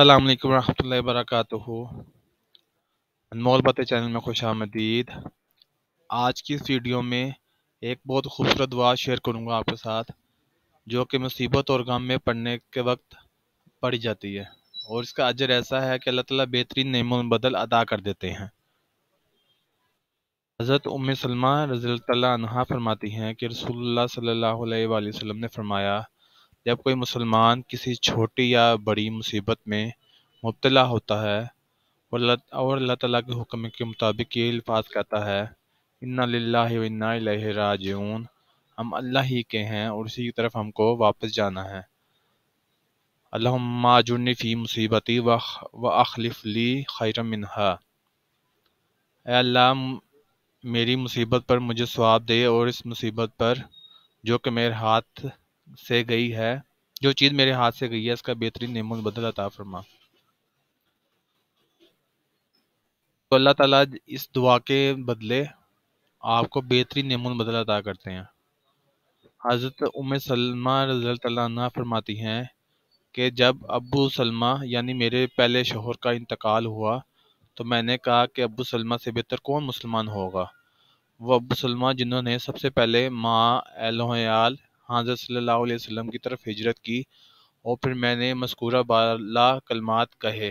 अल्लाम वरहमल वर्क अनमोल बातें चैनल में खुश आमदीद आज की इस वीडियो में एक बहुत खूबसूरत दुआ शेयर करूँगा आपके साथ जो कि मुसीबत और गम में पढ़ने के वक्त पढ़ी जाती है और इसका अजर ऐसा है कि अल्लाह ताला बेहतरीन नमों बदल अदा कर देते हैं हज़रत उम सलमा रज़ी तला फरमाती हैं कि रसूलुल्लाह सल्लल्लाहु अलैहि वसल्लम ने फरमाया जब कोई मुसलमान किसी छोटी या बड़ी मुसीबत में मुब्तला होता है और अल्लाह ताला के हुक्म के मुताबिक ये अल्फाज कहता है इन्ना लिल्लाहि इन्ना इलैहि राजिऊन हम अल्लाह ही के हैं और उसी की तरफ हमको वापस जाना है अल्लाजुन फ़ी मुसीबती व अखलिफली खैर मिनहा अल्लाह मेरी मुसीबत पर मुझे स्वाब दे और इस मुसीबत पर जो कि मेरे हाथ से गई है जो चीज़ मेरे हाथ से गई है इसका बेहतरीन नमून बदल अता फरमा तो अल्लाह ताला इस दुआ के बदले आपको बेहतरीन नमून बदल अता करते हैं हज़रत उम सलमा रज़ल्ला फरमाती हैं कि जब अबू सलमा यानी मेरे पहले शोहर का इंतकाल हुआ तो मैंने कहा कि अबू सलमा से बेहतर कौन मुसलमान होगा वह अबू सलमा जिन्होंने सबसे पहले माँ एलोयाल हज़रत हाँ, सल्लाम वसल्लम की तरफ हिजरत की और फिर मैंने मस्कूरा बाला कलमात कहे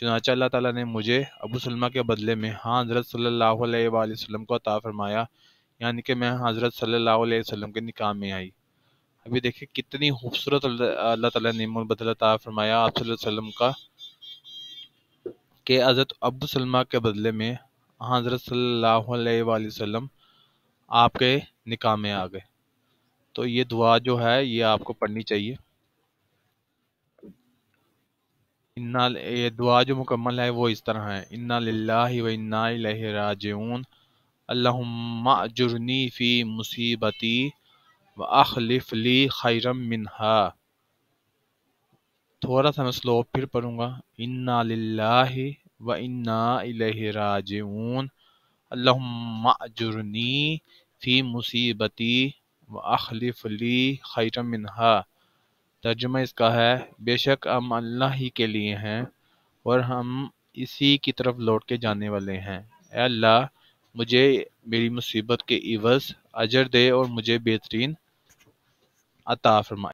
चुनाचा अल्लाह ताला ने मुझे अबू सलमा के बदले में हाँ हज़रत सल्लल्लाहु अलैहि वसल्लम को अता फरमाया यानी कि मैं हज़रत सल्लल्लाहु अलैहि वसल्लम के निकाह में आई अभी देखिए कितनी खूबसूरत अल्लाह ताला ने बदल अता फरमाया आप वसल्लम का कि हज़रत अबू सलमा के बदले में हाँ, हज़रत सल्लल्लाहु अलैहि वसल्लम आपके निकाह में आ गए तो ये दुआ जो है ये आपको पढ़नी चाहिए इन्ना ये दुआ जो मुकम्मल है वो इस तरह है इन्ना लाही व इन्ना राजून अल्लाजुर्नी फ़ी मुसीबती व अखलिफली खैरम मिनहा थोड़ा सा मैं स्लो फिर पढ़ूँगा इन्ना लाही व इन्ना राजून अल्लाजुर्नी फ़ी मुसीबती अखलिफ ली मिनहा तर्जुमा इसका है बेशक हम अल्लाह ही के लिए हैं और हम इसी की तरफ लौट के जाने वाले हैं अल्लाह मुझे मेरी मुसीबत के इवज़ अजर दे और मुझे बेहतरीन अता फरमा